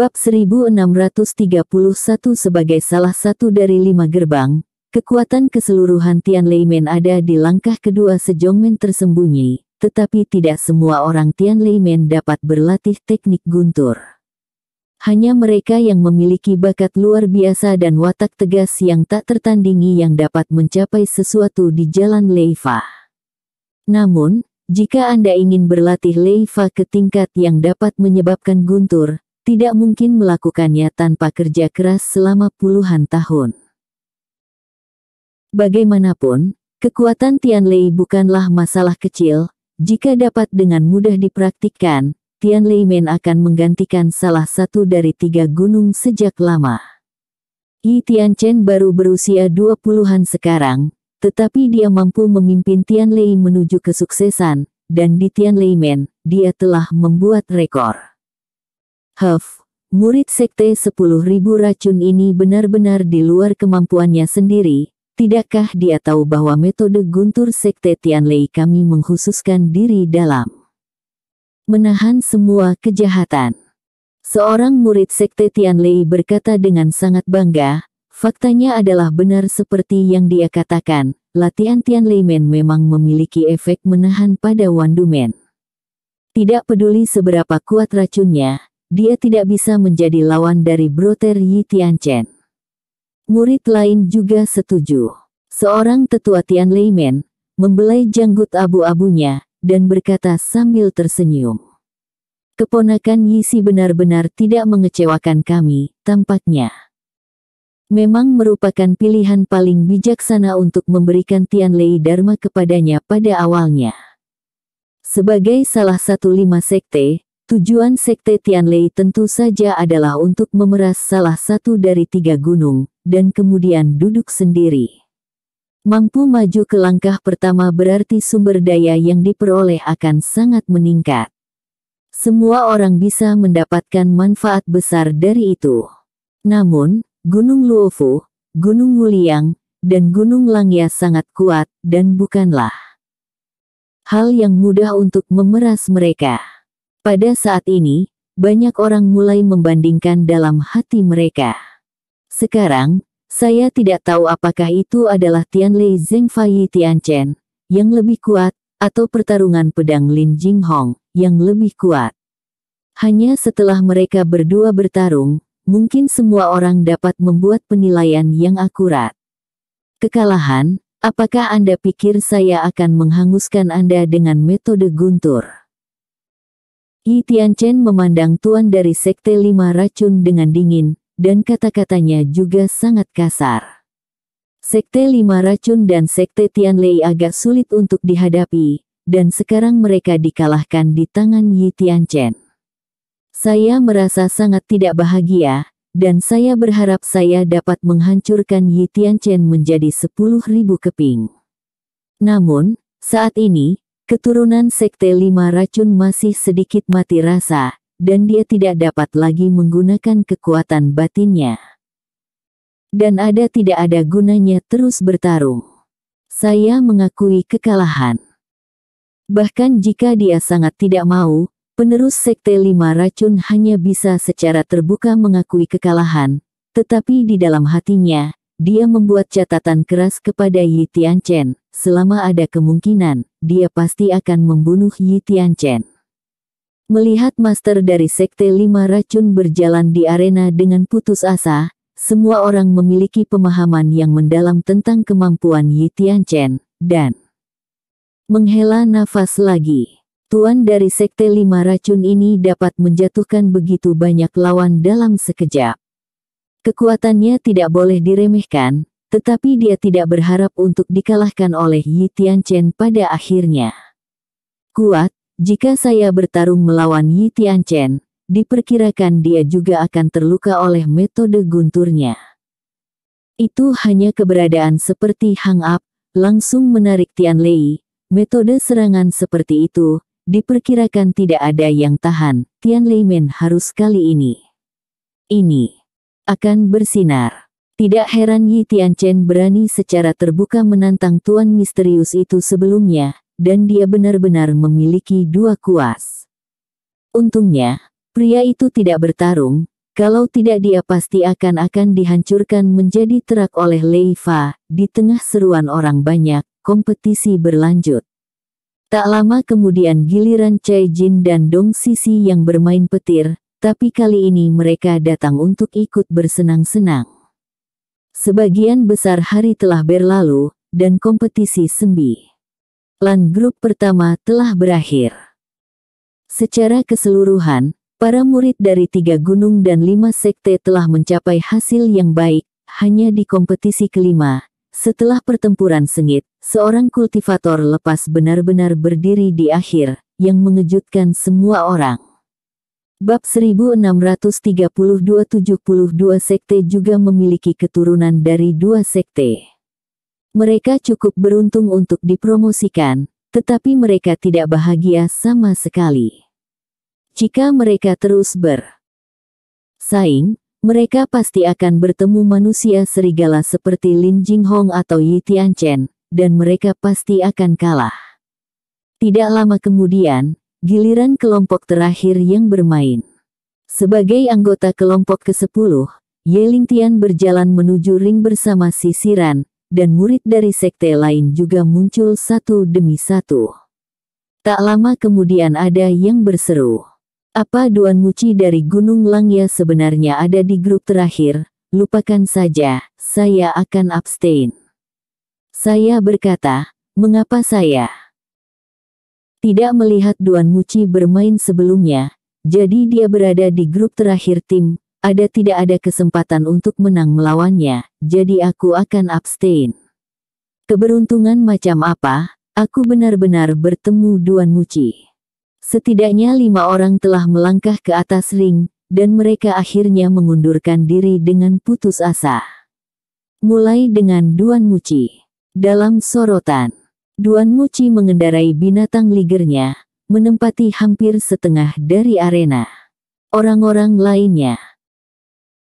Bab 1631 sebagai salah satu dari lima gerbang, kekuatan keseluruhan Tian Tianleimen ada di langkah kedua Sejongmen tersembunyi, tetapi tidak semua orang Tian Tianleimen dapat berlatih teknik guntur. Hanya mereka yang memiliki bakat luar biasa dan watak tegas yang tak tertandingi yang dapat mencapai sesuatu di jalan Leifa. Namun, jika Anda ingin berlatih Leifa ke tingkat yang dapat menyebabkan guntur, tidak mungkin melakukannya tanpa kerja keras selama puluhan tahun. Bagaimanapun, kekuatan Tian Lei bukanlah masalah kecil, jika dapat dengan mudah dipraktikkan, Lei Men akan menggantikan salah satu dari tiga gunung sejak lama. Yi Tian Chen baru berusia dua puluhan sekarang, tetapi dia mampu memimpin Tian Lei menuju kesuksesan, dan di Tian Lei Men, dia telah membuat rekor. Huff, murid sekte 10.000 racun ini benar-benar di luar kemampuannya sendiri. Tidakkah dia tahu bahwa metode guntur sekte Tianlei kami menghususkan diri dalam menahan semua kejahatan? Seorang murid sekte Tianlei berkata dengan sangat bangga, faktanya adalah benar seperti yang dia katakan, latihan Tianlei Men memang memiliki efek menahan pada Wandumen. Tidak peduli seberapa kuat racunnya, dia tidak bisa menjadi lawan dari Broter Yi Tianchen. Murid lain juga setuju. Seorang tetua Tian Leimen membelai janggut abu-abunya dan berkata sambil tersenyum. Keponakan Yi Si benar-benar tidak mengecewakan kami, tampaknya. Memang merupakan pilihan paling bijaksana untuk memberikan Tian Lei Dharma kepadanya pada awalnya. Sebagai salah satu lima sekte, Tujuan Sekte Tianlei tentu saja adalah untuk memeras salah satu dari tiga gunung, dan kemudian duduk sendiri. Mampu maju ke langkah pertama berarti sumber daya yang diperoleh akan sangat meningkat. Semua orang bisa mendapatkan manfaat besar dari itu. Namun, Gunung Luofu, Gunung Wuliang, dan Gunung Langya sangat kuat, dan bukanlah hal yang mudah untuk memeras mereka. Pada saat ini, banyak orang mulai membandingkan dalam hati mereka. Sekarang, saya tidak tahu apakah itu adalah Tianlei Tian Tianchen, yang lebih kuat, atau pertarungan pedang Lin Jinghong, yang lebih kuat. Hanya setelah mereka berdua bertarung, mungkin semua orang dapat membuat penilaian yang akurat. Kekalahan, apakah Anda pikir saya akan menghanguskan Anda dengan metode guntur? Yi Tianchen memandang tuan dari Sekte Lima Racun dengan dingin, dan kata-katanya juga sangat kasar. Sekte Lima Racun dan Sekte Tianlei agak sulit untuk dihadapi, dan sekarang mereka dikalahkan di tangan Yi Tianchen. Saya merasa sangat tidak bahagia, dan saya berharap saya dapat menghancurkan Yi Tianchen menjadi sepuluh ribu keping. Namun, saat ini, Keturunan Sekte Lima Racun masih sedikit mati rasa, dan dia tidak dapat lagi menggunakan kekuatan batinnya. Dan ada tidak ada gunanya terus bertarung. Saya mengakui kekalahan. Bahkan jika dia sangat tidak mau, penerus Sekte Lima Racun hanya bisa secara terbuka mengakui kekalahan, tetapi di dalam hatinya, dia membuat catatan keras kepada Yi Tianchen, selama ada kemungkinan, dia pasti akan membunuh Yi Tianchen. Melihat master dari Sekte Lima Racun berjalan di arena dengan putus asa, semua orang memiliki pemahaman yang mendalam tentang kemampuan Yi Tianchen, dan menghela nafas lagi. Tuan dari Sekte Lima Racun ini dapat menjatuhkan begitu banyak lawan dalam sekejap. Kekuatannya tidak boleh diremehkan, tetapi dia tidak berharap untuk dikalahkan oleh Yi Tianchen pada akhirnya. Kuat, jika saya bertarung melawan Yi Tianchen, diperkirakan dia juga akan terluka oleh metode gunturnya. Itu hanya keberadaan seperti hang up, langsung menarik Tian Lei. Metode serangan seperti itu, diperkirakan tidak ada yang tahan, Tian Lei Men harus kali ini. Ini akan bersinar. Tidak heran Yi Tianchen berani secara terbuka menantang Tuan Misterius itu sebelumnya, dan dia benar-benar memiliki dua kuas. Untungnya, pria itu tidak bertarung, kalau tidak dia pasti akan akan dihancurkan menjadi terak oleh Leifa, di tengah seruan orang banyak, kompetisi berlanjut. Tak lama kemudian giliran Chai Jin dan Dong Sisi yang bermain petir, tapi kali ini mereka datang untuk ikut bersenang-senang. Sebagian besar hari telah berlalu, dan kompetisi sembi. Lan grup pertama telah berakhir. Secara keseluruhan, para murid dari tiga gunung dan lima sekte telah mencapai hasil yang baik, hanya di kompetisi kelima. Setelah pertempuran sengit, seorang kultivator lepas benar-benar berdiri di akhir, yang mengejutkan semua orang. Bab 1632-72 sekte juga memiliki keturunan dari dua sekte. Mereka cukup beruntung untuk dipromosikan, tetapi mereka tidak bahagia sama sekali. Jika mereka terus bersaing, mereka pasti akan bertemu manusia serigala seperti Lin Jinghong atau Yi Tianchen, dan mereka pasti akan kalah. Tidak lama kemudian, Giliran kelompok terakhir yang bermain. Sebagai anggota kelompok ke-10, Lingtian berjalan menuju ring bersama sisiran, dan murid dari sekte lain juga muncul satu demi satu. Tak lama kemudian ada yang berseru. Apa Duan Muci dari Gunung Langya sebenarnya ada di grup terakhir? Lupakan saja, saya akan abstain. Saya berkata, mengapa saya? Tidak melihat Duan Muci bermain sebelumnya, jadi dia berada di grup terakhir tim, ada tidak ada kesempatan untuk menang melawannya, jadi aku akan abstain. Keberuntungan macam apa, aku benar-benar bertemu Duan Muci. Setidaknya lima orang telah melangkah ke atas ring, dan mereka akhirnya mengundurkan diri dengan putus asa. Mulai dengan Duan Muci. Dalam sorotan, Duan Muci mengendarai binatang ligernya, menempati hampir setengah dari arena. Orang-orang lainnya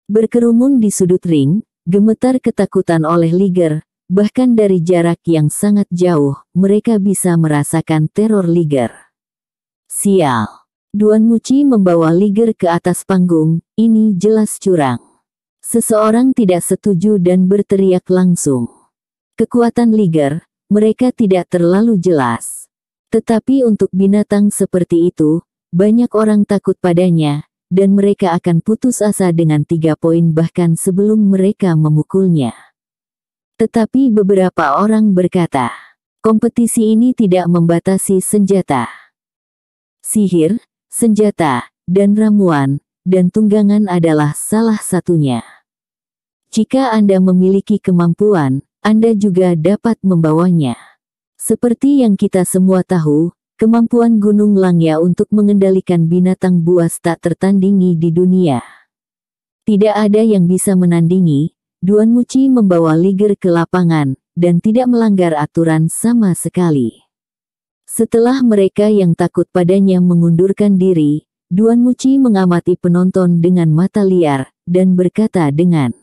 berkerumun di sudut ring, gemetar ketakutan oleh liger, bahkan dari jarak yang sangat jauh, mereka bisa merasakan teror liger. Sial! Duan Muci membawa liger ke atas panggung, ini jelas curang. Seseorang tidak setuju dan berteriak langsung. Kekuatan liger, mereka tidak terlalu jelas. Tetapi untuk binatang seperti itu, banyak orang takut padanya, dan mereka akan putus asa dengan tiga poin bahkan sebelum mereka memukulnya. Tetapi beberapa orang berkata, kompetisi ini tidak membatasi senjata. Sihir, senjata, dan ramuan, dan tunggangan adalah salah satunya. Jika Anda memiliki kemampuan, anda juga dapat membawanya. Seperti yang kita semua tahu, kemampuan Gunung Langya untuk mengendalikan binatang buas tak tertandingi di dunia. Tidak ada yang bisa menandingi, Duan Muci membawa Liger ke lapangan, dan tidak melanggar aturan sama sekali. Setelah mereka yang takut padanya mengundurkan diri, Duan Muci mengamati penonton dengan mata liar, dan berkata dengan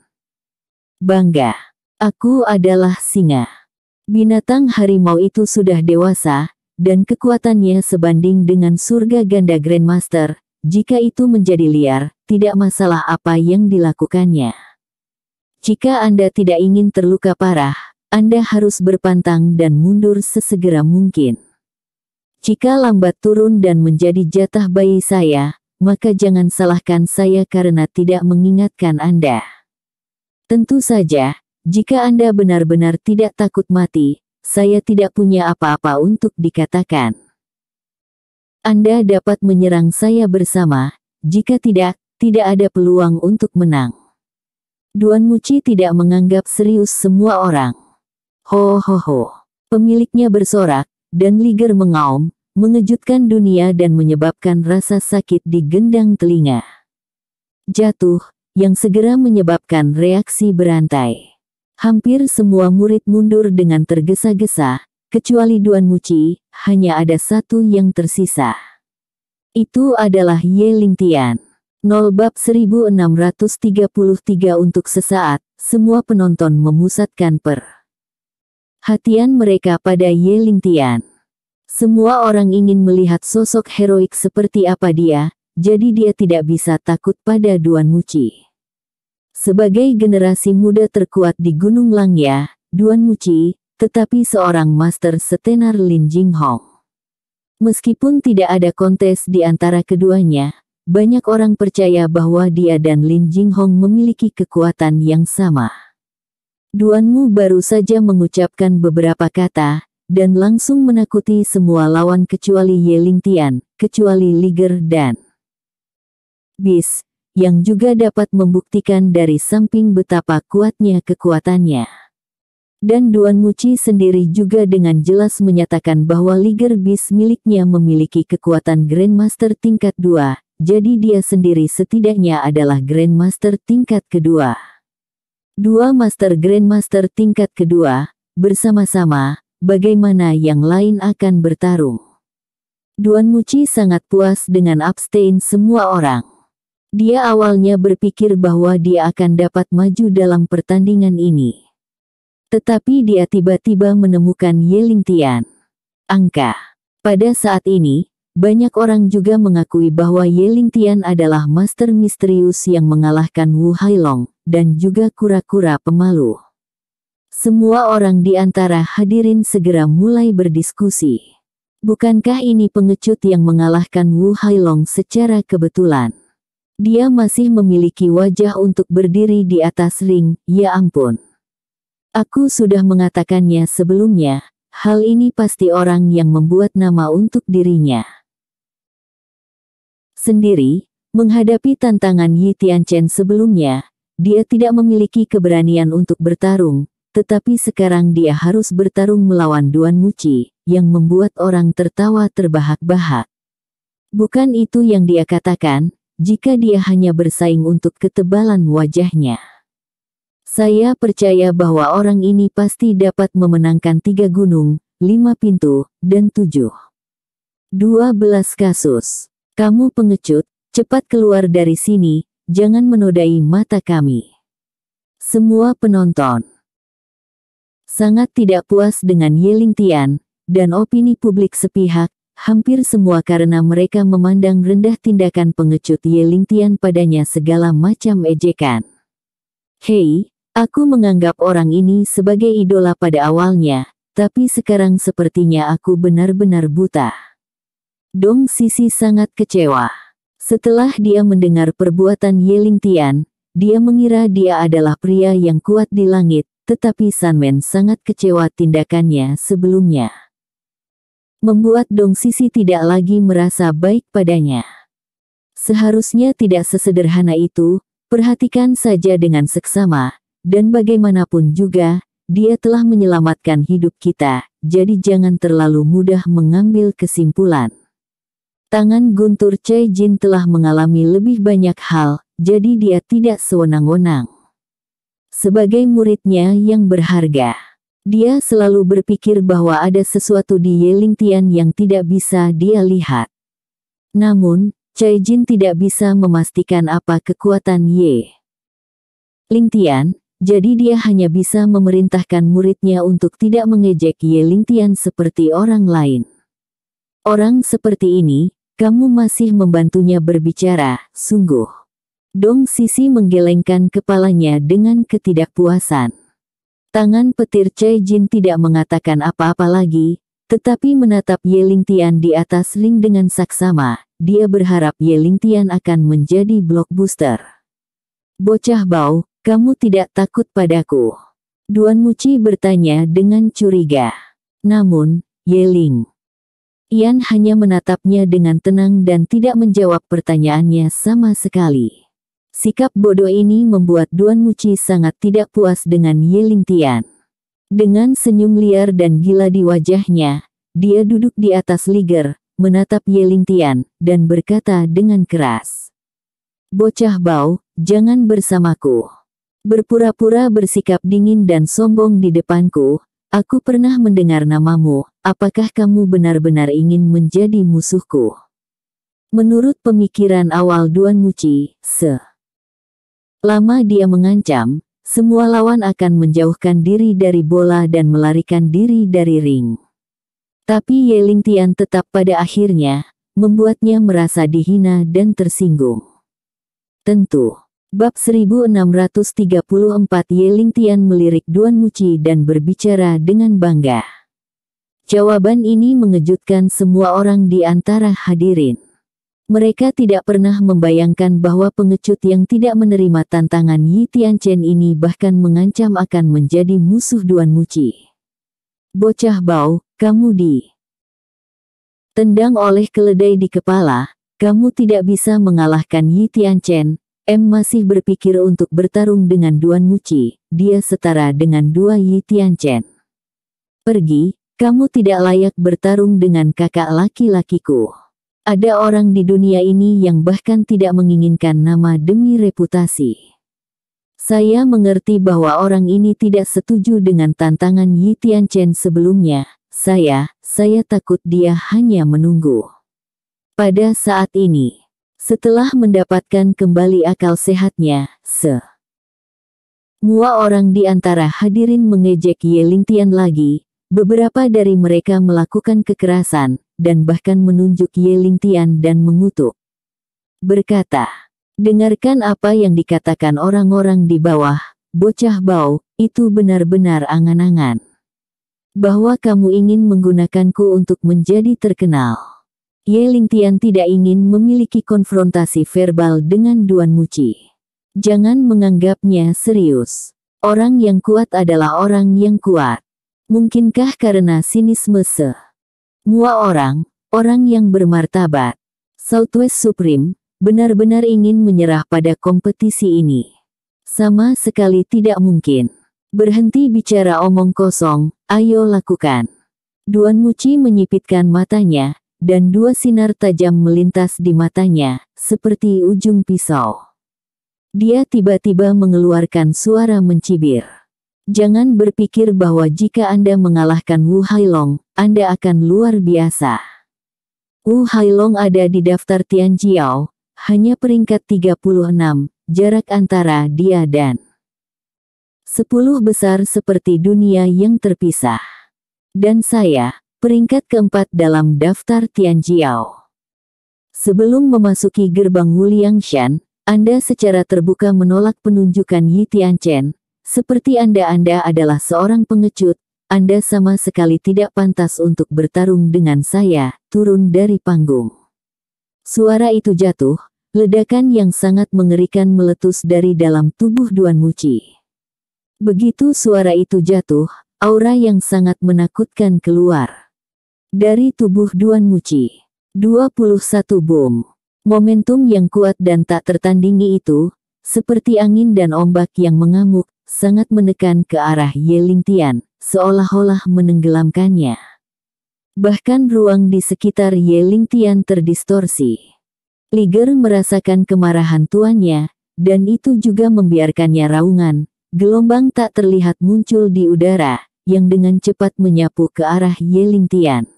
bangga. Aku adalah singa. Binatang harimau itu sudah dewasa, dan kekuatannya sebanding dengan surga ganda Grandmaster, jika itu menjadi liar, tidak masalah apa yang dilakukannya. Jika Anda tidak ingin terluka parah, Anda harus berpantang dan mundur sesegera mungkin. Jika lambat turun dan menjadi jatah bayi saya, maka jangan salahkan saya karena tidak mengingatkan Anda. Tentu saja, jika Anda benar-benar tidak takut mati, saya tidak punya apa-apa untuk dikatakan. Anda dapat menyerang saya bersama, jika tidak, tidak ada peluang untuk menang. Duan Muci tidak menganggap serius semua orang. Ho ho ho. Pemiliknya bersorak, dan Liger mengaum, mengejutkan dunia dan menyebabkan rasa sakit di gendang telinga. Jatuh, yang segera menyebabkan reaksi berantai. Hampir semua murid mundur dengan tergesa-gesa, kecuali Duan Muci, hanya ada satu yang tersisa. Itu adalah Ye Lingtian. Nol bab 1633 untuk sesaat, semua penonton memusatkan per. Hatian mereka pada Ye Lingtian. Semua orang ingin melihat sosok heroik seperti apa dia, jadi dia tidak bisa takut pada Duan Muci. Sebagai generasi muda terkuat di Gunung Langya, Duan Muci, tetapi seorang master setenar Lin Jinghong. Meskipun tidak ada kontes di antara keduanya, banyak orang percaya bahwa dia dan Lin Jinghong memiliki kekuatan yang sama. Duan Mu baru saja mengucapkan beberapa kata, dan langsung menakuti semua lawan kecuali Ye Lingtian, kecuali Liger dan Bis, yang juga dapat membuktikan dari samping betapa kuatnya kekuatannya. Dan Duan Muci sendiri juga dengan jelas menyatakan bahwa Liger Beast miliknya memiliki kekuatan Grandmaster tingkat 2, jadi dia sendiri setidaknya adalah Grandmaster tingkat kedua. Dua Master Grandmaster tingkat kedua, bersama-sama, bagaimana yang lain akan bertarung. Duan Muci sangat puas dengan abstain semua orang. Dia awalnya berpikir bahwa dia akan dapat maju dalam pertandingan ini. Tetapi dia tiba-tiba menemukan Yeling Tian. Angka. Pada saat ini, banyak orang juga mengakui bahwa Yeling Tian adalah master misterius yang mengalahkan Wu Hailong, dan juga kura-kura pemalu. Semua orang di antara hadirin segera mulai berdiskusi. Bukankah ini pengecut yang mengalahkan Wu Hailong secara kebetulan? Dia masih memiliki wajah untuk berdiri di atas ring, ya ampun. Aku sudah mengatakannya sebelumnya, hal ini pasti orang yang membuat nama untuk dirinya. Sendiri, menghadapi tantangan Yi Tianchen sebelumnya, dia tidak memiliki keberanian untuk bertarung, tetapi sekarang dia harus bertarung melawan Duan Muci, yang membuat orang tertawa terbahak-bahak. Bukan itu yang dia katakan, jika dia hanya bersaing untuk ketebalan wajahnya. Saya percaya bahwa orang ini pasti dapat memenangkan tiga gunung, lima pintu, dan tujuh. Dua belas kasus. Kamu pengecut, cepat keluar dari sini, jangan menodai mata kami. Semua penonton sangat tidak puas dengan Yeling Tian, dan opini publik sepihak, hampir semua karena mereka memandang rendah tindakan pengecut Ye Lingtian padanya segala macam ejekan. Hei, aku menganggap orang ini sebagai idola pada awalnya, tapi sekarang sepertinya aku benar-benar buta. Dong Sisi sangat kecewa. Setelah dia mendengar perbuatan Ye Lingtian, dia mengira dia adalah pria yang kuat di langit, tetapi Sanmen sangat kecewa tindakannya sebelumnya membuat Dong Sisi tidak lagi merasa baik padanya. Seharusnya tidak sesederhana itu, perhatikan saja dengan seksama, dan bagaimanapun juga, dia telah menyelamatkan hidup kita, jadi jangan terlalu mudah mengambil kesimpulan. Tangan Guntur Chai Jin telah mengalami lebih banyak hal, jadi dia tidak sewenang-wenang. Sebagai muridnya yang berharga. Dia selalu berpikir bahwa ada sesuatu di Ye Ling Tian yang tidak bisa dia lihat. Namun, Chai Jin tidak bisa memastikan apa kekuatan Ye. Ling Tian, jadi dia hanya bisa memerintahkan muridnya untuk tidak mengejek Ye Ling Tian seperti orang lain. Orang seperti ini, kamu masih membantunya berbicara, sungguh. Dong Sisi menggelengkan kepalanya dengan ketidakpuasan. Tangan petir Chai Jin tidak mengatakan apa-apa lagi, tetapi menatap Ye Ling Tian di atas ring dengan saksama, dia berharap Ye Ling Tian akan menjadi blockbuster. Bocah bau, kamu tidak takut padaku. Duan Muci bertanya dengan curiga. Namun, Ye Ling Ian hanya menatapnya dengan tenang dan tidak menjawab pertanyaannya sama sekali. Sikap bodoh ini membuat Duan Muci sangat tidak puas dengan Yiling Tian. Dengan senyum liar dan gila di wajahnya, dia duduk di atas liger, menatap Yeling Tian, dan berkata dengan keras. Bocah bau, jangan bersamaku. Berpura-pura bersikap dingin dan sombong di depanku, aku pernah mendengar namamu, apakah kamu benar-benar ingin menjadi musuhku? Menurut pemikiran awal Duan Muci, se. Lama dia mengancam, semua lawan akan menjauhkan diri dari bola dan melarikan diri dari ring. Tapi Ling Tian tetap pada akhirnya, membuatnya merasa dihina dan tersinggung. Tentu, bab 1634 Ling Tian melirik Duan Muci dan berbicara dengan bangga. Jawaban ini mengejutkan semua orang di antara hadirin. Mereka tidak pernah membayangkan bahwa pengecut yang tidak menerima tantangan Yi Tianchen ini bahkan mengancam akan menjadi musuh Duan Muci. Bocah bau, kamu di tendang oleh keledai di kepala, kamu tidak bisa mengalahkan Yi Tianchen. M masih berpikir untuk bertarung dengan Duan Muci, dia setara dengan dua Yi Tianchen. Pergi, kamu tidak layak bertarung dengan kakak laki-lakiku. Ada orang di dunia ini yang bahkan tidak menginginkan nama demi reputasi. Saya mengerti bahwa orang ini tidak setuju dengan tantangan Yi Tianchen sebelumnya. Saya, saya takut dia hanya menunggu. Pada saat ini, setelah mendapatkan kembali akal sehatnya, se. Mua orang di antara hadirin mengejek Ye Lingtian lagi, Beberapa dari mereka melakukan kekerasan, dan bahkan menunjuk Ye Tian dan mengutuk. Berkata, dengarkan apa yang dikatakan orang-orang di bawah, bocah bau, itu benar-benar angan-angan. Bahwa kamu ingin menggunakanku untuk menjadi terkenal. Ye Tian tidak ingin memiliki konfrontasi verbal dengan Duan Muci. Jangan menganggapnya serius. Orang yang kuat adalah orang yang kuat. Mungkinkah karena sinisme se? Mua orang, orang yang bermartabat. Southwest Supreme, benar-benar ingin menyerah pada kompetisi ini. Sama sekali tidak mungkin. Berhenti bicara omong kosong, ayo lakukan. Duan Muci menyipitkan matanya, dan dua sinar tajam melintas di matanya, seperti ujung pisau. Dia tiba-tiba mengeluarkan suara mencibir. Jangan berpikir bahwa jika Anda mengalahkan Wu Hailong, Anda akan luar biasa. Wu Hailong ada di daftar Tian Jiao, hanya peringkat 36, jarak antara dia dan 10 besar seperti dunia yang terpisah. Dan saya, peringkat keempat dalam daftar Tian Jiao. Sebelum memasuki gerbang Wu Wuliangshan, Anda secara terbuka menolak penunjukan Yi Tian Chen. Seperti Anda-Anda adalah seorang pengecut, Anda sama sekali tidak pantas untuk bertarung dengan saya, turun dari panggung. Suara itu jatuh, ledakan yang sangat mengerikan meletus dari dalam tubuh Duan Muci. Begitu suara itu jatuh, aura yang sangat menakutkan keluar. Dari tubuh Duan Muci. 21 bom. Momentum yang kuat dan tak tertandingi itu, seperti angin dan ombak yang mengamuk, sangat menekan ke arah Tian, seolah-olah menenggelamkannya. Bahkan ruang di sekitar Tian terdistorsi. Liger merasakan kemarahan tuannya, dan itu juga membiarkannya raungan. Gelombang tak terlihat muncul di udara, yang dengan cepat menyapu ke arah Tian.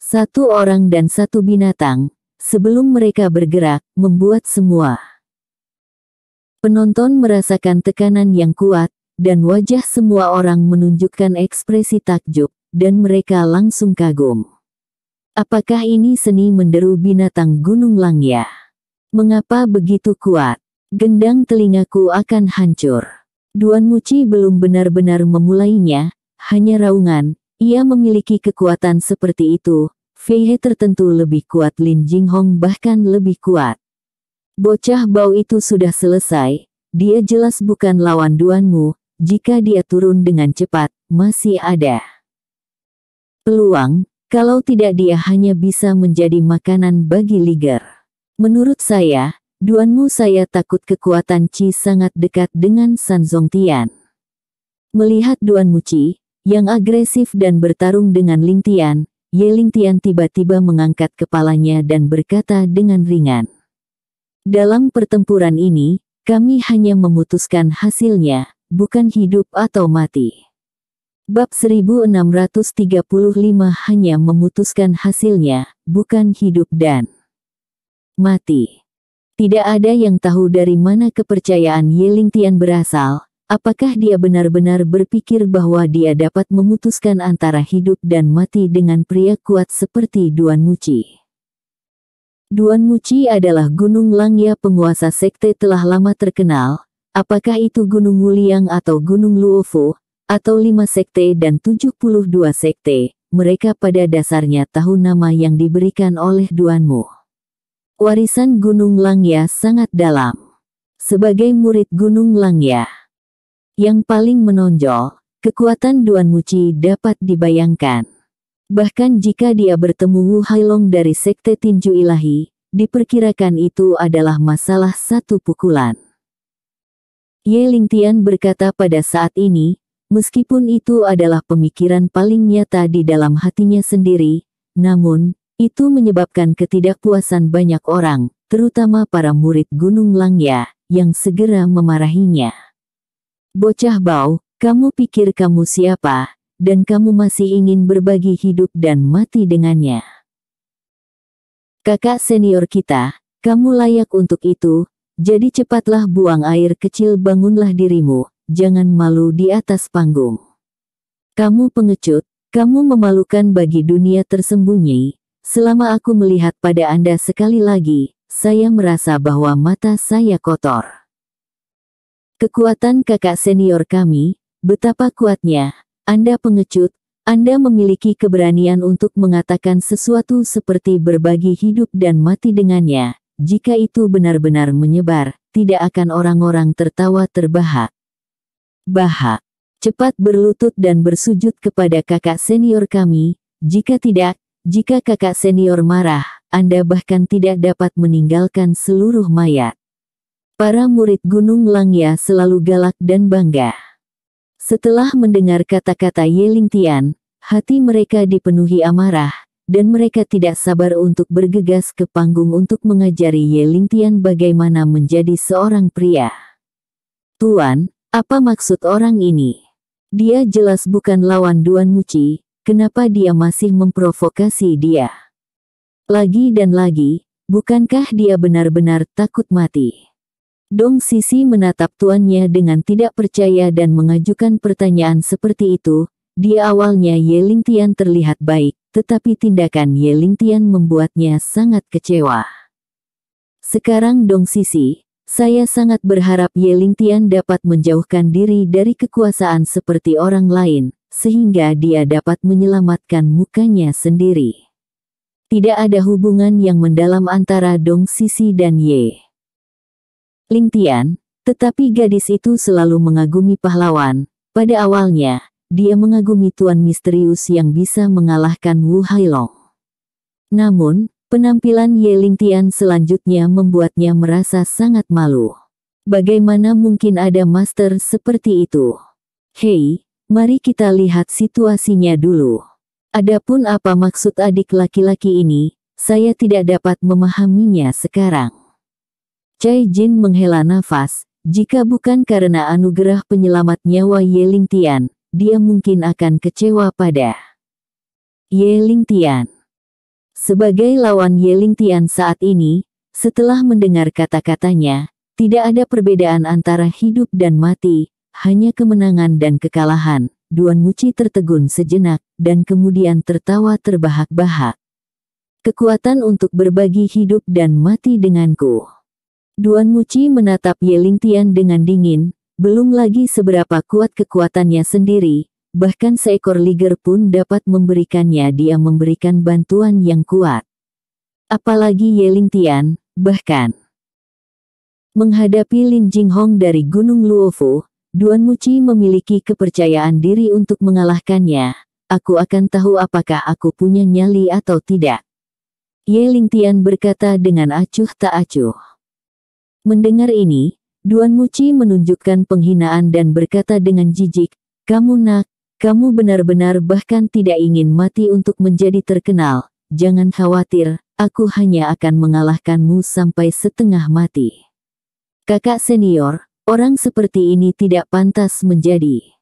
Satu orang dan satu binatang, sebelum mereka bergerak, membuat semua Penonton merasakan tekanan yang kuat, dan wajah semua orang menunjukkan ekspresi takjub, dan mereka langsung kagum. Apakah ini seni menderu binatang gunung langya? Mengapa begitu kuat? Gendang telingaku akan hancur. Duan Muci belum benar-benar memulainya, hanya raungan, ia memiliki kekuatan seperti itu, Fei He tertentu lebih kuat Lin Jing Hong bahkan lebih kuat. Bocah bau itu sudah selesai, dia jelas bukan lawan duanmu, jika dia turun dengan cepat, masih ada peluang, kalau tidak dia hanya bisa menjadi makanan bagi Liger. Menurut saya, duanmu saya takut kekuatan Qi sangat dekat dengan San Zongtian. Melihat duanmu Qi, yang agresif dan bertarung dengan Ling Tian, Ye Ling Tian tiba-tiba mengangkat kepalanya dan berkata dengan ringan. Dalam pertempuran ini, kami hanya memutuskan hasilnya, bukan hidup atau mati. Bab 1635 hanya memutuskan hasilnya, bukan hidup dan mati. Tidak ada yang tahu dari mana kepercayaan Yeling Tian berasal, apakah dia benar-benar berpikir bahwa dia dapat memutuskan antara hidup dan mati dengan pria kuat seperti Duan Muci. Duan Muci adalah Gunung Langya penguasa sekte telah lama terkenal, apakah itu Gunung Wuliang atau Gunung Luofu, atau lima sekte dan 72 sekte, mereka pada dasarnya tahu nama yang diberikan oleh Duan Mu. Warisan Gunung Langya sangat dalam. Sebagai murid Gunung Langya, yang paling menonjol, kekuatan Duan Muci dapat dibayangkan. Bahkan jika dia bertemu Wu Hailong dari Sekte Tinju Ilahi, diperkirakan itu adalah masalah satu pukulan. Ye Tian berkata pada saat ini, meskipun itu adalah pemikiran paling nyata di dalam hatinya sendiri, namun, itu menyebabkan ketidakpuasan banyak orang, terutama para murid Gunung Langya, yang segera memarahinya. Bocah bau, kamu pikir kamu siapa, dan kamu masih ingin berbagi hidup dan mati dengannya. Kakak senior kita, kamu layak untuk itu, jadi cepatlah buang air kecil bangunlah dirimu, jangan malu di atas panggung. Kamu pengecut, kamu memalukan bagi dunia tersembunyi, selama aku melihat pada Anda sekali lagi, saya merasa bahwa mata saya kotor. Kekuatan kakak senior kami, betapa kuatnya, anda pengecut, Anda memiliki keberanian untuk mengatakan sesuatu seperti berbagi hidup dan mati dengannya. Jika itu benar-benar menyebar, tidak akan orang-orang tertawa terbahak. Bahak. Cepat berlutut dan bersujud kepada kakak senior kami, jika tidak, jika kakak senior marah, Anda bahkan tidak dapat meninggalkan seluruh mayat. Para murid Gunung Langya selalu galak dan bangga. Setelah mendengar kata-kata Yeling Tian, hati mereka dipenuhi amarah, dan mereka tidak sabar untuk bergegas ke panggung untuk mengajari Yeling Tian bagaimana menjadi seorang pria. Tuan, apa maksud orang ini? Dia jelas bukan lawan Duan Muci, kenapa dia masih memprovokasi dia? Lagi dan lagi, bukankah dia benar-benar takut mati? Dong Sisi menatap tuannya dengan tidak percaya dan mengajukan pertanyaan seperti itu. Di awalnya Ye Tian terlihat baik, tetapi tindakan Ye Tian membuatnya sangat kecewa. Sekarang Dong Sisi, saya sangat berharap Ye Tian dapat menjauhkan diri dari kekuasaan seperti orang lain, sehingga dia dapat menyelamatkan mukanya sendiri. Tidak ada hubungan yang mendalam antara Dong Sisi dan Ye. Ling Tian, tetapi gadis itu selalu mengagumi pahlawan. Pada awalnya, dia mengagumi Tuan Misterius yang bisa mengalahkan Wu Hailong. Namun, penampilan Ye Tian selanjutnya membuatnya merasa sangat malu. Bagaimana mungkin ada master seperti itu? Hei, mari kita lihat situasinya dulu. Adapun apa maksud adik laki-laki ini, saya tidak dapat memahaminya sekarang. Chai Jin menghela nafas, jika bukan karena anugerah penyelamat nyawa Ling Tian, dia mungkin akan kecewa pada Ling Tian. Sebagai lawan Ling Tian saat ini, setelah mendengar kata-katanya, tidak ada perbedaan antara hidup dan mati, hanya kemenangan dan kekalahan. Duan Muci tertegun sejenak dan kemudian tertawa terbahak-bahak. Kekuatan untuk berbagi hidup dan mati denganku. Duan Muci menatap Yeling Tian dengan dingin, belum lagi seberapa kuat kekuatannya sendiri, bahkan seekor liger pun dapat memberikannya dia memberikan bantuan yang kuat. Apalagi Yeling Tian, bahkan menghadapi Lin Jinghong dari Gunung Luofu, Duan Muci memiliki kepercayaan diri untuk mengalahkannya. Aku akan tahu apakah aku punya nyali atau tidak. Ye Lingtian berkata dengan acuh tak acuh. Mendengar ini, Duan Muci menunjukkan penghinaan dan berkata dengan jijik, Kamu nak, kamu benar-benar bahkan tidak ingin mati untuk menjadi terkenal, jangan khawatir, aku hanya akan mengalahkanmu sampai setengah mati. Kakak senior, orang seperti ini tidak pantas menjadi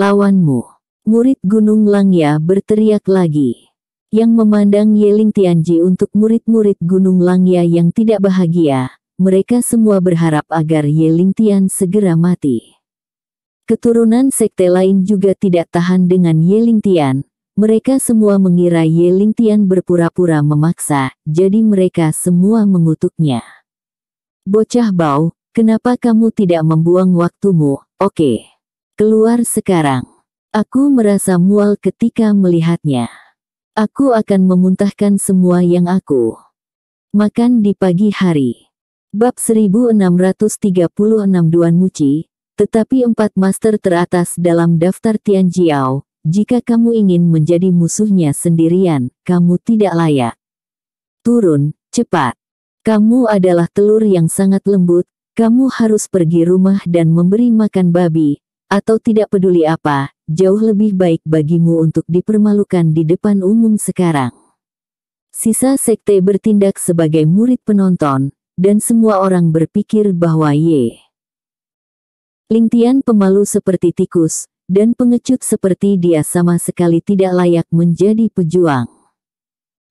lawanmu. Murid Gunung Langya berteriak lagi. Yang memandang Yeling Tianji untuk murid-murid Gunung Langya yang tidak bahagia, mereka semua berharap agar Ye Tian segera mati. Keturunan sekte lain juga tidak tahan dengan Ye Tian. Mereka semua mengira Ye Tian berpura-pura memaksa, jadi mereka semua mengutuknya. Bocah bau, kenapa kamu tidak membuang waktumu? Oke. Keluar sekarang. Aku merasa mual ketika melihatnya. Aku akan memuntahkan semua yang aku makan di pagi hari. Bab 1636 Duan Muci, tetapi empat master teratas dalam daftar Tian Jiao, jika kamu ingin menjadi musuhnya sendirian, kamu tidak layak. Turun, cepat. Kamu adalah telur yang sangat lembut, kamu harus pergi rumah dan memberi makan babi, atau tidak peduli apa, jauh lebih baik bagimu untuk dipermalukan di depan umum sekarang. Sisa sekte bertindak sebagai murid penonton, dan semua orang berpikir bahwa Ye. Lingtian pemalu seperti tikus, dan pengecut seperti dia sama sekali tidak layak menjadi pejuang.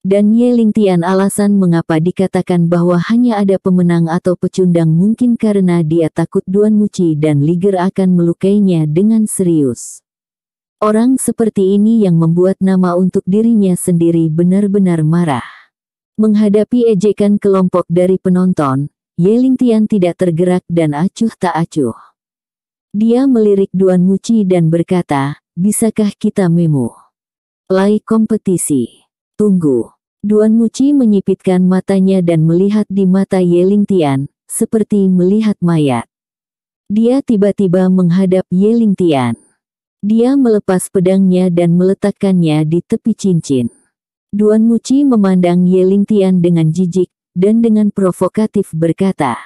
Dan Ye Lingtian alasan mengapa dikatakan bahwa hanya ada pemenang atau pecundang mungkin karena dia takut Duan Muci dan Liger akan melukainya dengan serius. Orang seperti ini yang membuat nama untuk dirinya sendiri benar-benar marah. Menghadapi ejekan kelompok dari penonton, Ling Tian tidak tergerak dan acuh tak acuh. Dia melirik Duan Muci dan berkata, bisakah kita memu? Lai kompetisi. Tunggu. Duan Muci menyipitkan matanya dan melihat di mata Ling Tian, seperti melihat mayat. Dia tiba-tiba menghadap Ling Tian. Dia melepas pedangnya dan meletakkannya di tepi cincin. Duan Muci memandang Ye Ling Tian dengan jijik, dan dengan provokatif berkata,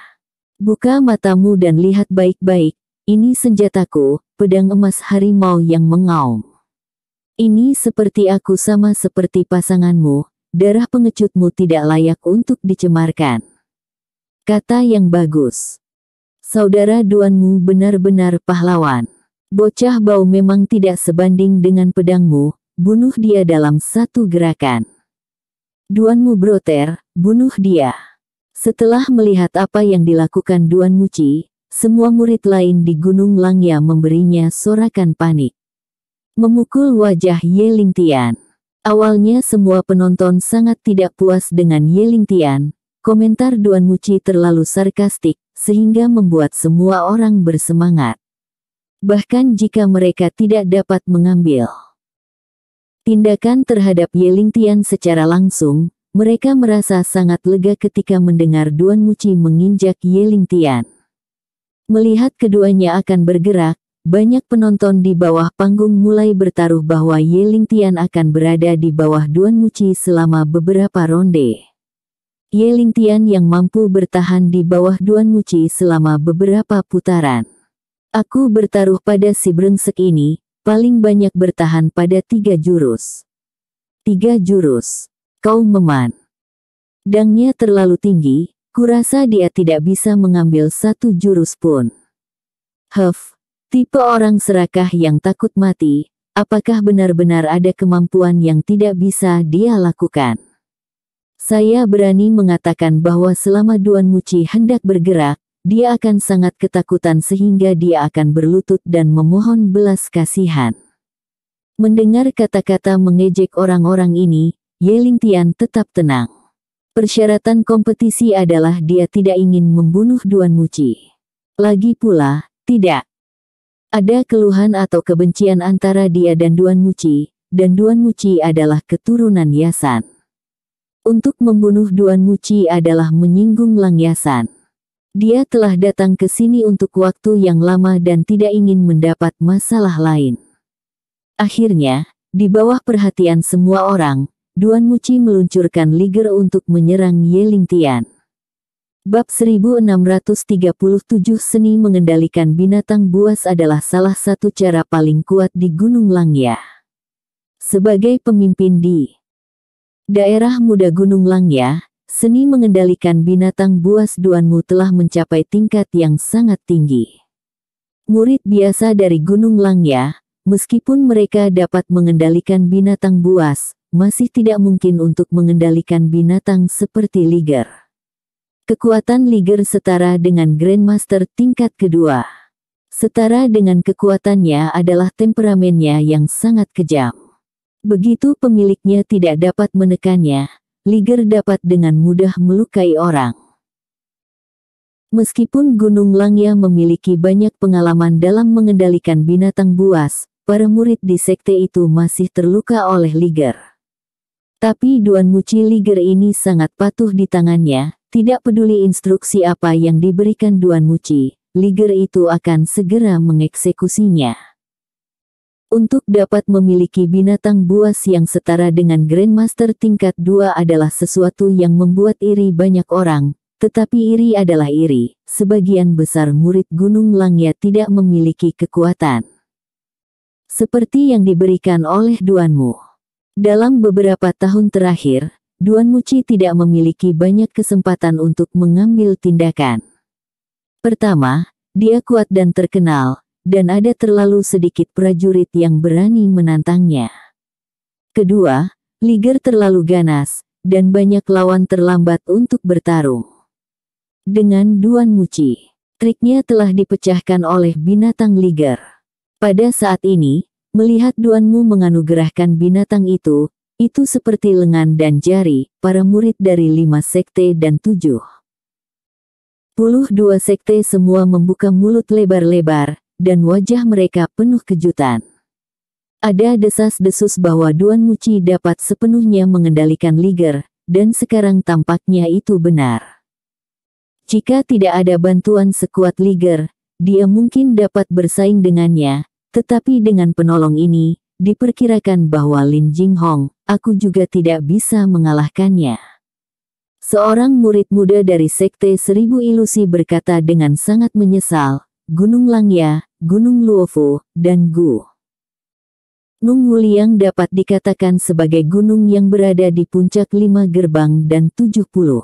Buka matamu dan lihat baik-baik, ini senjataku, pedang emas harimau yang mengaum. Ini seperti aku sama seperti pasanganmu, darah pengecutmu tidak layak untuk dicemarkan. Kata yang bagus. Saudara Duanmu benar-benar pahlawan. Bocah bau memang tidak sebanding dengan pedangmu, bunuh dia dalam satu gerakan. Duanmu Mu Broter, bunuh dia. Setelah melihat apa yang dilakukan Duan Muci, semua murid lain di Gunung Langya memberinya sorakan panik. Memukul wajah Ling Tian. Awalnya semua penonton sangat tidak puas dengan Ling Tian, komentar Duan Muci terlalu sarkastik, sehingga membuat semua orang bersemangat. Bahkan jika mereka tidak dapat mengambil tindakan terhadap Yeling Tian secara langsung, mereka merasa sangat lega ketika mendengar Duan Muci menginjak Yeling Tian. Melihat keduanya akan bergerak, banyak penonton di bawah panggung mulai bertaruh bahwa Yeling Tian akan berada di bawah Duan Muci selama beberapa ronde. Yeling Tian yang mampu bertahan di bawah Duan Muci selama beberapa putaran. Aku bertaruh pada si brengsek ini, paling banyak bertahan pada tiga jurus. Tiga jurus. Kau meman. Dangnya terlalu tinggi, kurasa dia tidak bisa mengambil satu jurus pun. Huff, tipe orang serakah yang takut mati, apakah benar-benar ada kemampuan yang tidak bisa dia lakukan? Saya berani mengatakan bahwa selama Duan Muci hendak bergerak, dia akan sangat ketakutan sehingga dia akan berlutut dan memohon belas kasihan. Mendengar kata-kata mengejek orang-orang ini, Yeling Tian tetap tenang. Persyaratan kompetisi adalah dia tidak ingin membunuh Duan Muci. Lagi pula, tidak. Ada keluhan atau kebencian antara dia dan Duan Muci, dan Duan Muci adalah keturunan Yasan. Untuk membunuh Duan Muci adalah menyinggung Lang Yasan. Dia telah datang ke sini untuk waktu yang lama dan tidak ingin mendapat masalah lain. Akhirnya, di bawah perhatian semua orang, Duan Muci meluncurkan Liger untuk menyerang Yeling Tian. Bab 1637 Seni Mengendalikan Binatang Buas adalah salah satu cara paling kuat di Gunung Langya. Sebagai pemimpin di daerah muda Gunung Langya, Seni mengendalikan binatang buas duanmu telah mencapai tingkat yang sangat tinggi. Murid biasa dari Gunung Langya, meskipun mereka dapat mengendalikan binatang buas, masih tidak mungkin untuk mengendalikan binatang seperti Liger. Kekuatan Liger setara dengan Grandmaster tingkat kedua. Setara dengan kekuatannya adalah temperamennya yang sangat kejam. Begitu pemiliknya tidak dapat menekannya, Liger dapat dengan mudah melukai orang. Meskipun Gunung Langya memiliki banyak pengalaman dalam mengendalikan binatang buas, para murid di sekte itu masih terluka oleh Liger. Tapi Duan Muci Liger ini sangat patuh di tangannya, tidak peduli instruksi apa yang diberikan Duan Muci, Liger itu akan segera mengeksekusinya. Untuk dapat memiliki binatang buas yang setara dengan Grandmaster tingkat 2 adalah sesuatu yang membuat iri banyak orang, tetapi iri adalah iri, sebagian besar murid Gunung Langya tidak memiliki kekuatan. Seperti yang diberikan oleh Duanmu. Dalam beberapa tahun terakhir, Duan Muci tidak memiliki banyak kesempatan untuk mengambil tindakan. Pertama, dia kuat dan terkenal, dan ada terlalu sedikit prajurit yang berani menantangnya. Kedua, Liger terlalu ganas, dan banyak lawan terlambat untuk bertarung. Dengan Duan Muci, triknya telah dipecahkan oleh binatang Liger. Pada saat ini, melihat Duanmu menganugerahkan binatang itu, itu seperti lengan dan jari, para murid dari lima sekte dan tujuh. Puluh dua sekte semua membuka mulut lebar-lebar, dan wajah mereka penuh kejutan. Ada desas-desus bahwa Duan Muci dapat sepenuhnya mengendalikan Liger, dan sekarang tampaknya itu benar. Jika tidak ada bantuan sekuat Liger, dia mungkin dapat bersaing dengannya, tetapi dengan penolong ini, diperkirakan bahwa Lin Jinghong, aku juga tidak bisa mengalahkannya. Seorang murid muda dari Sekte Seribu Ilusi berkata dengan sangat menyesal, Gunung Langya, Gunung Luofu, dan Gu. Nunguliang dapat dikatakan sebagai gunung yang berada di puncak lima gerbang dan tujuh puluh.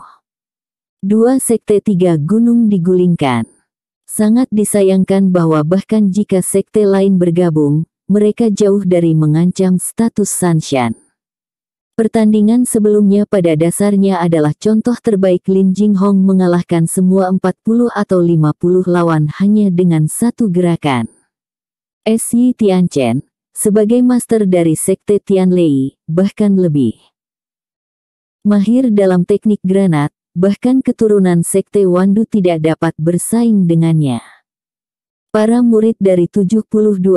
Dua sekte tiga gunung digulingkan. Sangat disayangkan bahwa bahkan jika sekte lain bergabung, mereka jauh dari mengancam status Sanshan. Pertandingan sebelumnya pada dasarnya adalah contoh terbaik Lin Hong mengalahkan semua 40 atau 50 lawan hanya dengan satu gerakan. S.Y. Chen, sebagai master dari Sekte Tian Lei, bahkan lebih. Mahir dalam teknik granat, bahkan keturunan Sekte Wandu tidak dapat bersaing dengannya. Para murid dari 72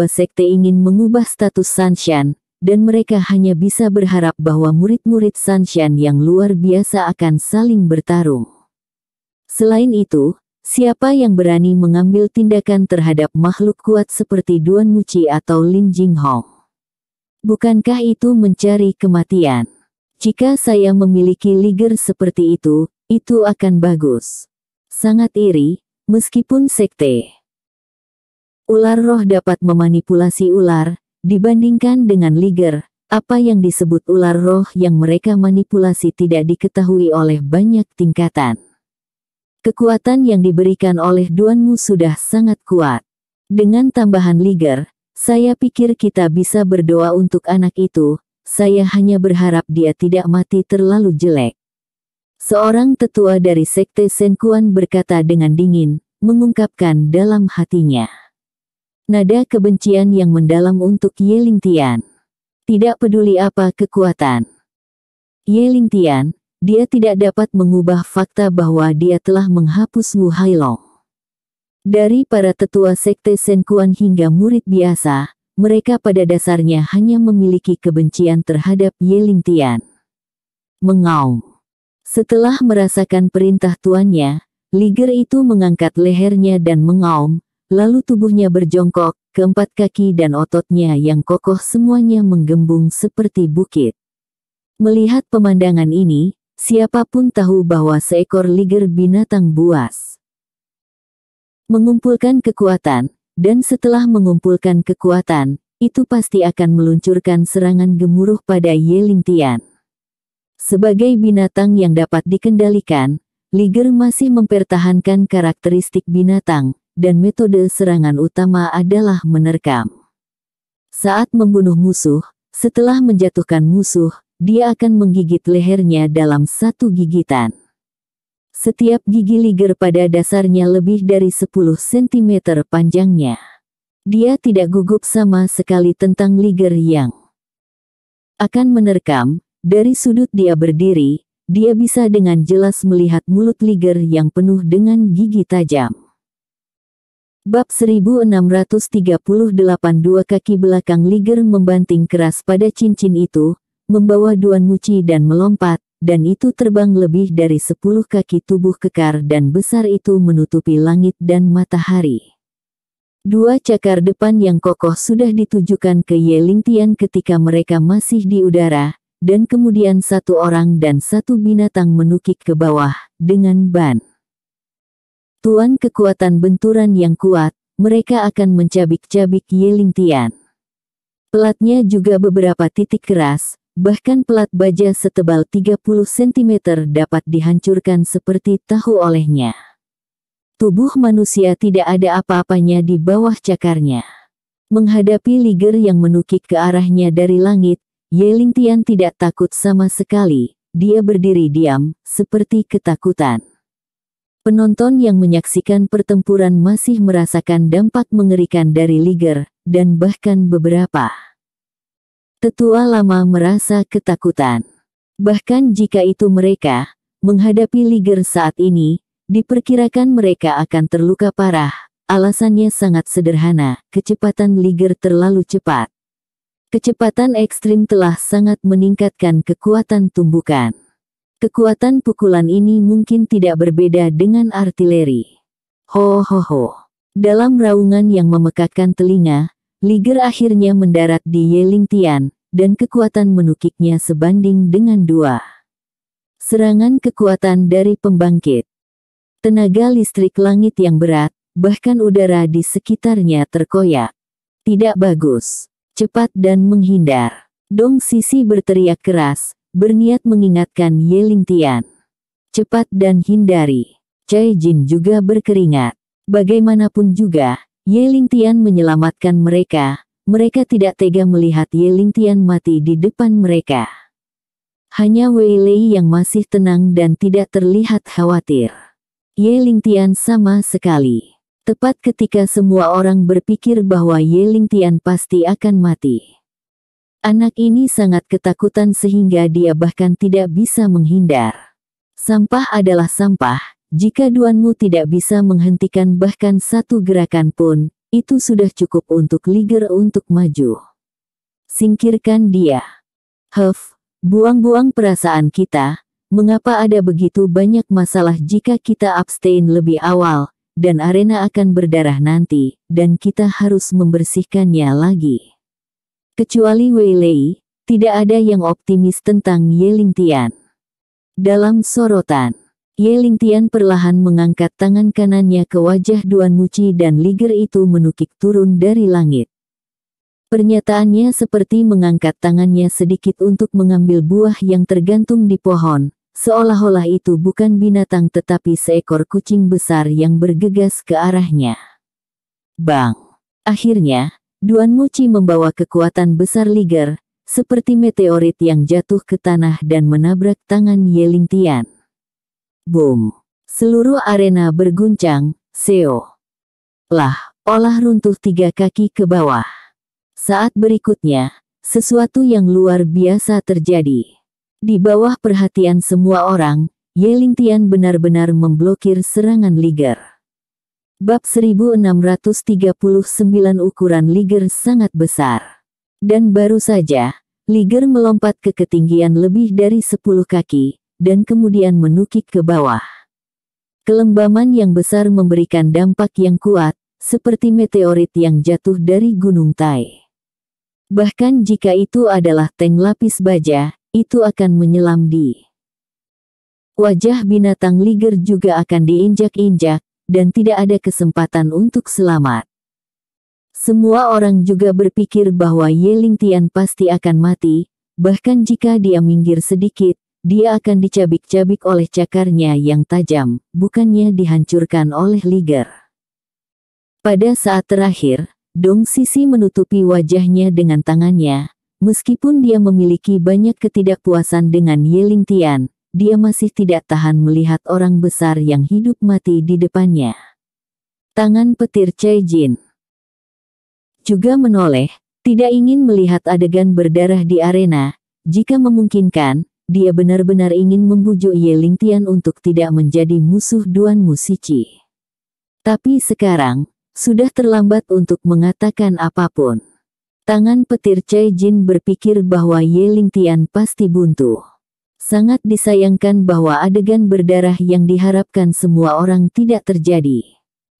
sekte ingin mengubah status Sanshan, dan mereka hanya bisa berharap bahwa murid-murid Sanshan yang luar biasa akan saling bertarung. Selain itu, siapa yang berani mengambil tindakan terhadap makhluk kuat seperti Duan Muci atau Lin Jinghong? Bukankah itu mencari kematian? Jika saya memiliki liger seperti itu, itu akan bagus. Sangat iri, meskipun sekte. Ular roh dapat memanipulasi ular, Dibandingkan dengan Liger, apa yang disebut ular roh yang mereka manipulasi tidak diketahui oleh banyak tingkatan. Kekuatan yang diberikan oleh Duanmu sudah sangat kuat. Dengan tambahan Liger, saya pikir kita bisa berdoa untuk anak itu, saya hanya berharap dia tidak mati terlalu jelek. Seorang tetua dari sekte Senkuan berkata dengan dingin, mengungkapkan dalam hatinya. Nada kebencian yang mendalam untuk Yelintian. Tian. Tidak peduli apa kekuatan. Yelintian, Tian, dia tidak dapat mengubah fakta bahwa dia telah menghapus Wu Hailong. Dari para tetua sekte Senkuan hingga murid biasa, mereka pada dasarnya hanya memiliki kebencian terhadap Yelintian. Tian. Mengaum. Setelah merasakan perintah tuannya, Liger itu mengangkat lehernya dan mengaum, Lalu tubuhnya berjongkok, keempat kaki dan ototnya yang kokoh semuanya menggembung seperti bukit. Melihat pemandangan ini, siapapun tahu bahwa seekor liger binatang buas. Mengumpulkan kekuatan, dan setelah mengumpulkan kekuatan, itu pasti akan meluncurkan serangan gemuruh pada Yelintian. Sebagai binatang yang dapat dikendalikan, Liger masih mempertahankan karakteristik binatang, dan metode serangan utama adalah menerkam. Saat membunuh musuh, setelah menjatuhkan musuh, dia akan menggigit lehernya dalam satu gigitan. Setiap gigi liger pada dasarnya lebih dari 10 cm panjangnya. Dia tidak gugup sama sekali tentang liger yang akan menerkam, dari sudut dia berdiri, dia bisa dengan jelas melihat mulut liger yang penuh dengan gigi tajam. Bab 1638 dua kaki belakang Liger membanting keras pada cincin itu, membawa Duan Muci dan melompat, dan itu terbang lebih dari sepuluh kaki tubuh kekar dan besar itu menutupi langit dan matahari. Dua cakar depan yang kokoh sudah ditujukan ke ye ling Tian ketika mereka masih di udara, dan kemudian satu orang dan satu binatang menukik ke bawah, dengan ban. Tuan kekuatan benturan yang kuat, mereka akan mencabik-cabik Yeling Tian. Pelatnya juga beberapa titik keras, bahkan pelat baja setebal 30 cm dapat dihancurkan seperti tahu olehnya. Tubuh manusia tidak ada apa-apanya di bawah cakarnya. Menghadapi Liger yang menukik ke arahnya dari langit, Yeling Tian tidak takut sama sekali, dia berdiri diam, seperti ketakutan. Penonton yang menyaksikan pertempuran masih merasakan dampak mengerikan dari Liger, dan bahkan beberapa tetua lama merasa ketakutan. Bahkan jika itu mereka, menghadapi Liger saat ini, diperkirakan mereka akan terluka parah. Alasannya sangat sederhana, kecepatan Liger terlalu cepat. Kecepatan ekstrim telah sangat meningkatkan kekuatan tumbukan. Kekuatan pukulan ini mungkin tidak berbeda dengan artileri. Ho ho ho. Dalam raungan yang memekakkan telinga, Liger akhirnya mendarat di Yelingtian, dan kekuatan menukiknya sebanding dengan dua. Serangan kekuatan dari pembangkit. Tenaga listrik langit yang berat, bahkan udara di sekitarnya terkoyak. Tidak bagus. Cepat dan menghindar. Dong Sisi berteriak keras, berniat mengingatkan Ling Tian. Cepat dan hindari. Cai Jin juga berkeringat. Bagaimanapun juga, Ling Tian menyelamatkan mereka. Mereka tidak tega melihat Ling Tian mati di depan mereka. Hanya Wei Lei yang masih tenang dan tidak terlihat khawatir. Ling Tian sama sekali. Tepat ketika semua orang berpikir bahwa Ling Tian pasti akan mati. Anak ini sangat ketakutan sehingga dia bahkan tidak bisa menghindar. Sampah adalah sampah, jika duanmu tidak bisa menghentikan bahkan satu gerakan pun, itu sudah cukup untuk Liger untuk maju. Singkirkan dia. Huff, buang-buang perasaan kita, mengapa ada begitu banyak masalah jika kita abstain lebih awal, dan arena akan berdarah nanti, dan kita harus membersihkannya lagi. Kecuali Wei Lei, tidak ada yang optimis tentang Ye Lingtian. Dalam sorotan, Ye Lingtian perlahan mengangkat tangan kanannya ke wajah Duan Muci dan Liger itu menukik turun dari langit. Pernyataannya seperti mengangkat tangannya sedikit untuk mengambil buah yang tergantung di pohon, seolah-olah itu bukan binatang tetapi seekor kucing besar yang bergegas ke arahnya. Bang! Akhirnya, Duan Muci membawa kekuatan besar Liger, seperti meteorit yang jatuh ke tanah dan menabrak tangan Yeling Tian. Boom! Seluruh arena berguncang, seo. Lah, olah runtuh tiga kaki ke bawah. Saat berikutnya, sesuatu yang luar biasa terjadi. Di bawah perhatian semua orang, Yeling Tian benar-benar memblokir serangan Liger. Bab 1639 ukuran Liger sangat besar. Dan baru saja, Liger melompat ke ketinggian lebih dari 10 kaki, dan kemudian menukik ke bawah. Kelembaman yang besar memberikan dampak yang kuat, seperti meteorit yang jatuh dari Gunung Tai. Bahkan jika itu adalah tank lapis baja, itu akan menyelam di. Wajah binatang liger juga akan diinjak-injak, dan tidak ada kesempatan untuk selamat. Semua orang juga berpikir bahwa Ling Tian pasti akan mati, bahkan jika dia minggir sedikit, dia akan dicabik-cabik oleh cakarnya yang tajam, bukannya dihancurkan oleh Liger. Pada saat terakhir, Dong Sisi menutupi wajahnya dengan tangannya, meskipun dia memiliki banyak ketidakpuasan dengan Ling Tian, dia masih tidak tahan melihat orang besar yang hidup mati di depannya. Tangan petir Jin juga menoleh, tidak ingin melihat adegan berdarah di arena, jika memungkinkan, dia benar-benar ingin membujuk Ye Ling Tian untuk tidak menjadi musuh Duan Musici. Tapi sekarang, sudah terlambat untuk mengatakan apapun. Tangan petir Chai Jin berpikir bahwa Ye Ling Tian pasti buntu. Sangat disayangkan bahwa adegan berdarah yang diharapkan semua orang tidak terjadi.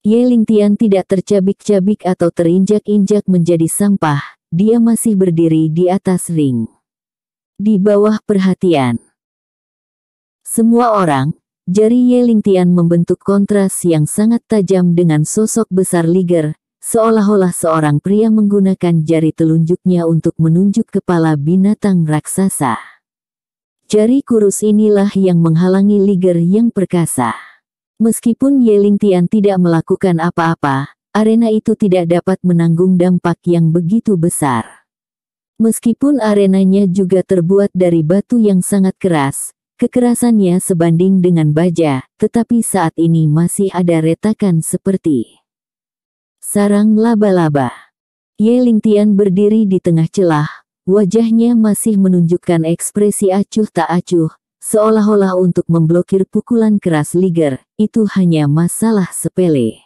Ye Lingtian tidak tercabik-cabik atau terinjak-injak menjadi sampah, dia masih berdiri di atas ring. Di bawah perhatian. Semua orang, jari Ye Lingtian membentuk kontras yang sangat tajam dengan sosok besar Liger, seolah-olah seorang pria menggunakan jari telunjuknya untuk menunjuk kepala binatang raksasa. Jari kurus inilah yang menghalangi Liger yang perkasa. Meskipun Yeling Tian tidak melakukan apa-apa, arena itu tidak dapat menanggung dampak yang begitu besar. Meskipun arenanya juga terbuat dari batu yang sangat keras, kekerasannya sebanding dengan baja, tetapi saat ini masih ada retakan seperti sarang laba-laba. Ye Lingtian berdiri di tengah celah, Wajahnya masih menunjukkan ekspresi acuh tak acuh, seolah-olah untuk memblokir pukulan keras Liger, itu hanya masalah sepele.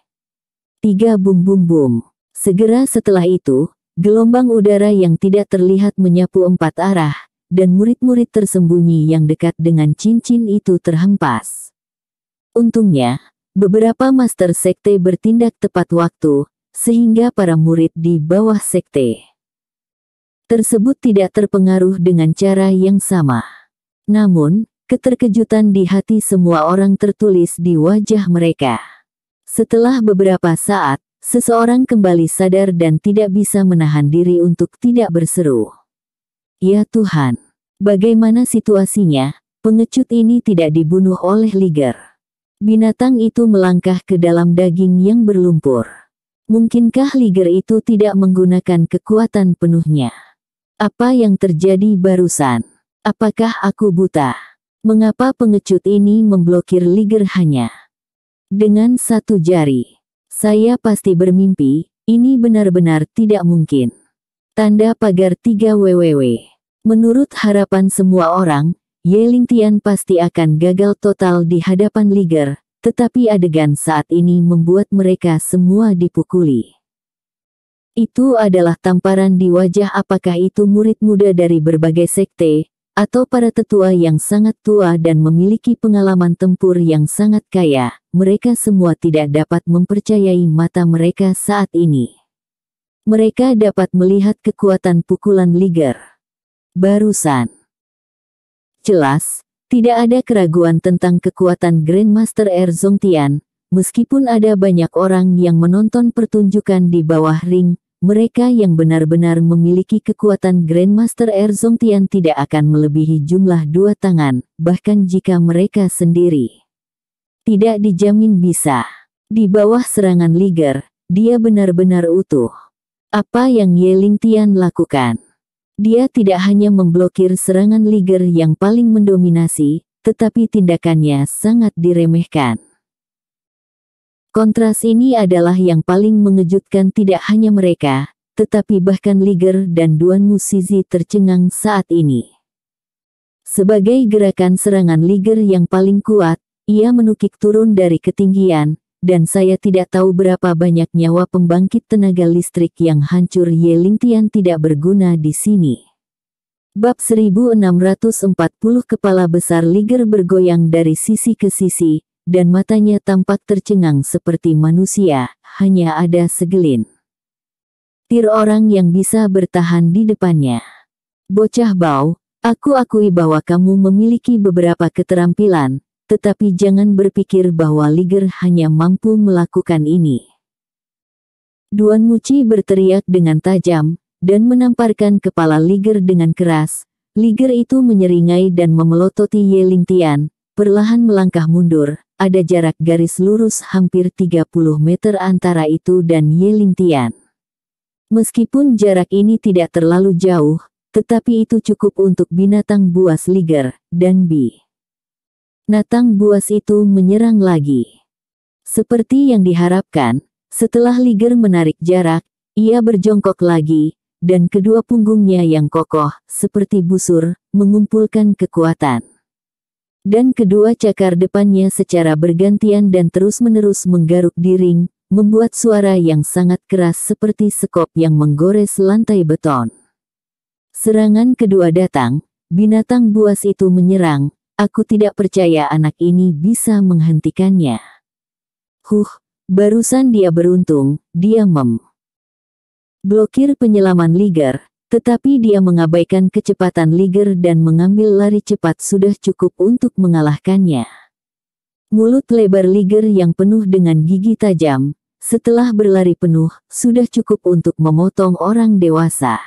Tiga bum bum bum. Segera setelah itu, gelombang udara yang tidak terlihat menyapu empat arah, dan murid-murid tersembunyi yang dekat dengan cincin itu terhempas. Untungnya, beberapa master sekte bertindak tepat waktu, sehingga para murid di bawah sekte tersebut tidak terpengaruh dengan cara yang sama. Namun, keterkejutan di hati semua orang tertulis di wajah mereka. Setelah beberapa saat, seseorang kembali sadar dan tidak bisa menahan diri untuk tidak berseru. Ya Tuhan, bagaimana situasinya? Pengecut ini tidak dibunuh oleh Liger. Binatang itu melangkah ke dalam daging yang berlumpur. Mungkinkah Liger itu tidak menggunakan kekuatan penuhnya? Apa yang terjadi barusan? Apakah aku buta? Mengapa pengecut ini memblokir Liger hanya dengan satu jari? Saya pasti bermimpi, ini benar-benar tidak mungkin. Tanda pagar 3 WWW. Menurut harapan semua orang, Ling Tian pasti akan gagal total di hadapan Liger, tetapi adegan saat ini membuat mereka semua dipukuli. Itu adalah tamparan di wajah apakah itu murid muda dari berbagai sekte, atau para tetua yang sangat tua dan memiliki pengalaman tempur yang sangat kaya, mereka semua tidak dapat mempercayai mata mereka saat ini. Mereka dapat melihat kekuatan pukulan Liger. Barusan. Jelas, tidak ada keraguan tentang kekuatan Grandmaster Erzongtian, Tian. Meskipun ada banyak orang yang menonton pertunjukan di bawah ring, mereka yang benar-benar memiliki kekuatan Grandmaster Erzong Tian tidak akan melebihi jumlah dua tangan, bahkan jika mereka sendiri. Tidak dijamin bisa. Di bawah serangan Liger, dia benar-benar utuh. Apa yang Ye Ling Tian lakukan? Dia tidak hanya memblokir serangan Liger yang paling mendominasi, tetapi tindakannya sangat diremehkan. Kontras ini adalah yang paling mengejutkan tidak hanya mereka, tetapi bahkan Liger dan Duan Musizi tercengang saat ini. Sebagai gerakan serangan Liger yang paling kuat, ia menukik turun dari ketinggian, dan saya tidak tahu berapa banyak nyawa pembangkit tenaga listrik yang hancur Yeling Tian tidak berguna di sini. Bab 1640 Kepala Besar Liger bergoyang dari sisi ke sisi, dan matanya tampak tercengang seperti manusia, hanya ada segelin. Tir orang yang bisa bertahan di depannya. Bocah bau, aku akui bahwa kamu memiliki beberapa keterampilan, tetapi jangan berpikir bahwa Liger hanya mampu melakukan ini. Duan Muci berteriak dengan tajam, dan menamparkan kepala Liger dengan keras. Liger itu menyeringai dan memelototi Ye Tian, perlahan melangkah mundur, ada jarak garis lurus hampir 30 meter antara itu dan Yelintian. Meskipun jarak ini tidak terlalu jauh, tetapi itu cukup untuk binatang buas liger, dan bi. Natang buas itu menyerang lagi. Seperti yang diharapkan, setelah liger menarik jarak, ia berjongkok lagi, dan kedua punggungnya yang kokoh, seperti busur, mengumpulkan kekuatan. Dan kedua cakar depannya secara bergantian dan terus-menerus menggaruk diring, membuat suara yang sangat keras seperti sekop yang menggores lantai beton. Serangan kedua datang, binatang buas itu menyerang, aku tidak percaya anak ini bisa menghentikannya. Huh, barusan dia beruntung, dia mem. Blokir penyelaman Liger, tetapi dia mengabaikan kecepatan Liger dan mengambil lari cepat sudah cukup untuk mengalahkannya. Mulut lebar Liger yang penuh dengan gigi tajam, setelah berlari penuh, sudah cukup untuk memotong orang dewasa.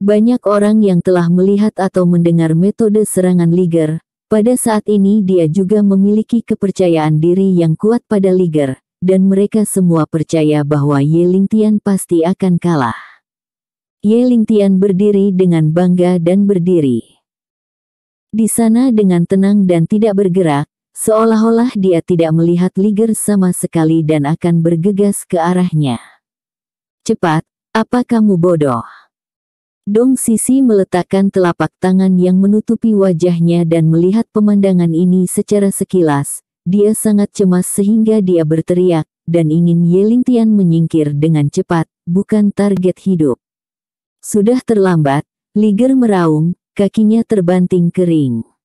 Banyak orang yang telah melihat atau mendengar metode serangan Liger, pada saat ini dia juga memiliki kepercayaan diri yang kuat pada Liger, dan mereka semua percaya bahwa Ye Tian pasti akan kalah. Ye Lingtian berdiri dengan bangga dan berdiri. Di sana dengan tenang dan tidak bergerak, seolah-olah dia tidak melihat Liger sama sekali dan akan bergegas ke arahnya. Cepat, apa kamu bodoh? Dong Sisi meletakkan telapak tangan yang menutupi wajahnya dan melihat pemandangan ini secara sekilas. Dia sangat cemas sehingga dia berteriak, dan ingin Yelintian menyingkir dengan cepat, bukan target hidup. Sudah terlambat, Liger meraung, kakinya terbanting kering.